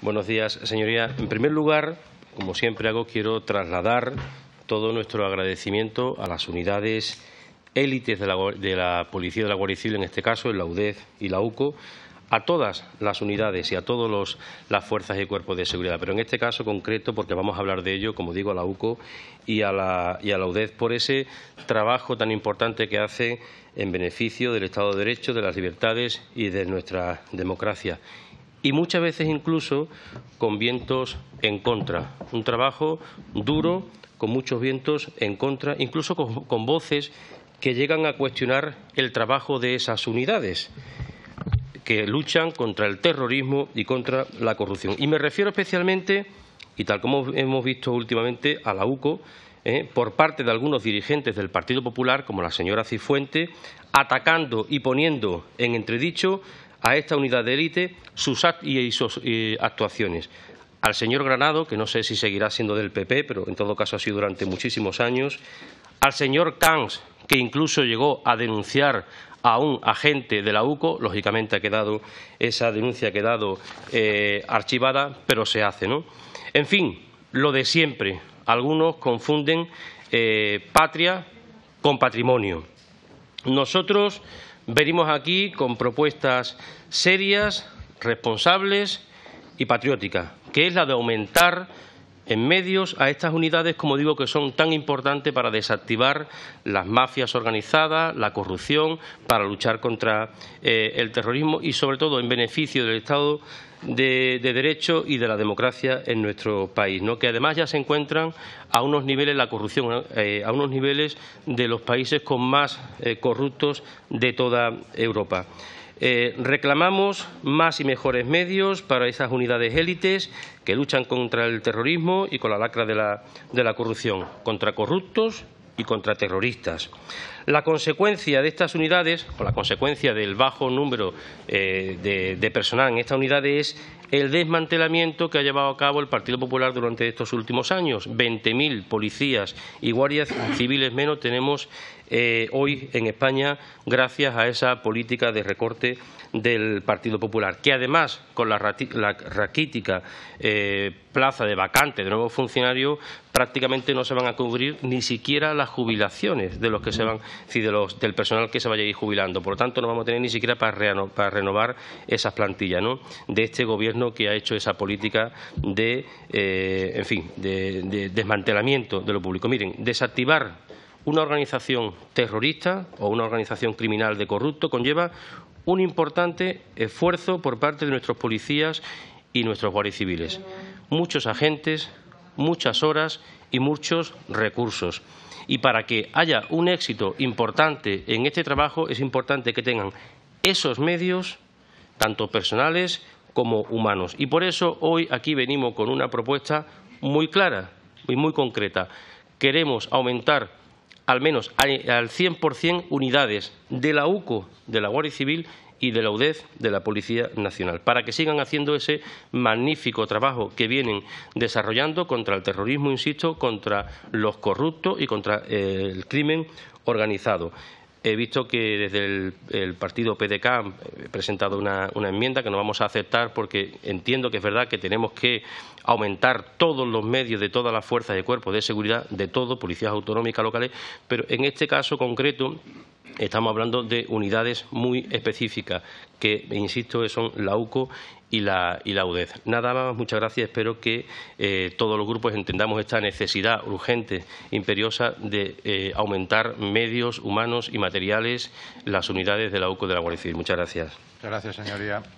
Buenos días, señoría. En primer lugar, como siempre hago, quiero trasladar todo nuestro agradecimiento a las unidades élites de la, Policía de la Guardia en este caso, en la UDEF y la UCO, a todas las unidades y a todas las fuerzas y cuerpos de seguridad, pero en este caso concreto, porque vamos a hablar de ello, como digo, a la UCO y a la, y por ese trabajo tan importante que hace en beneficio del Estado de Derecho, de las libertades y de nuestra democracia y muchas veces incluso con vientos en contra. Un trabajo duro, con muchos vientos en contra, incluso con, voces que llegan a cuestionar el trabajo de esas unidades que luchan contra el terrorismo y contra la corrupción. Y me refiero especialmente, y tal como hemos visto últimamente, a la UCO, ¿eh? por parte de algunos dirigentes del Partido Popular, como la señora Cifuente, atacando y poniendo en entredicho a esta unidad de élite sus y sus actuaciones. Al señor Granado, que no sé si seguirá siendo del PP, pero en todo caso ha sido durante muchísimos años. Al señor Kanz, que incluso llegó a denunciar a un agente de la UCO. Lógicamente ha quedado esa denuncia ha quedado eh, archivada, pero se hace, ¿no? En fin, lo de siempre. Algunos confunden eh, patria con patrimonio. Nosotros Venimos aquí con propuestas serias, responsables y patrióticas, que es la de aumentar en medios a estas unidades, como digo, que son tan importantes para desactivar las mafias organizadas, la corrupción, para luchar contra eh, el terrorismo y, sobre todo, en beneficio del Estado de, derecho y de la democracia en nuestro país, que además ya se encuentran a unos niveles, la corrupción, eh, a unos niveles de los países con más eh, corruptos de toda Europa. Eh, reclamamos más y mejores medios para esas unidades élites que luchan contra el terrorismo y con la lacra de la, corrupción, contra corruptos y contra terroristas. La consecuencia de estas unidades, o la consecuencia del bajo número eh, de, de, personal en estas unidades es el desmantelamiento que ha llevado a cabo el Partido Popular durante estos últimos años. 20.000 policías y guardias civiles menos tenemos eh, hoy en España gracias a esa política de recorte del Partido Popular, que además con la, raquítica eh, plaza de vacante de nuevos funcionarios prácticamente no se van a cubrir ni siquiera las jubilaciones de los que se van, del personal que se vaya a ir jubilando. Por lo tanto, no vamos a tener ni siquiera para, para renovar esas plantillas ¿no? de este gobierno que ha hecho esa política de, eh, en fin, de, de desmantelamiento de lo público. Miren, desactivar una organización terrorista o una organización criminal de corrupto conlleva un importante esfuerzo por parte de nuestros policías y nuestros guardias civiles. Muchos agentes, muchas horas y muchos recursos. Y para que haya un éxito importante en este trabajo es importante que tengan esos medios, tanto personales como humanos. Y por eso hoy aquí venimos con una propuesta muy clara y muy concreta. Queremos aumentar al menos al 100% unidades de la UCO, de la Guardia Civil y de la UDEF de la Policía Nacional, para que sigan haciendo ese magnífico trabajo que vienen desarrollando contra el terrorismo, insisto, contra los corruptos y contra eh, el crimen organizado he visto que desde el, partido PDK he eh, presentado una, enmienda que no vamos a aceptar porque entiendo que es verdad que tenemos que aumentar todos los medios de todas las fuerzas de cuerpos de seguridad, de todo, policías autonómicas, locales, pero en este caso concreto Estamos hablando de unidades muy específicas, que, insisto, son la UCO y la, y e Nada más, muchas gracias. Espero que eh, todos los grupos entendamos esta necesidad urgente, imperiosa, de eh, aumentar medios humanos y materiales las unidades de la UCO de la Guardia Civil. Muchas gracias. gracias, señoría.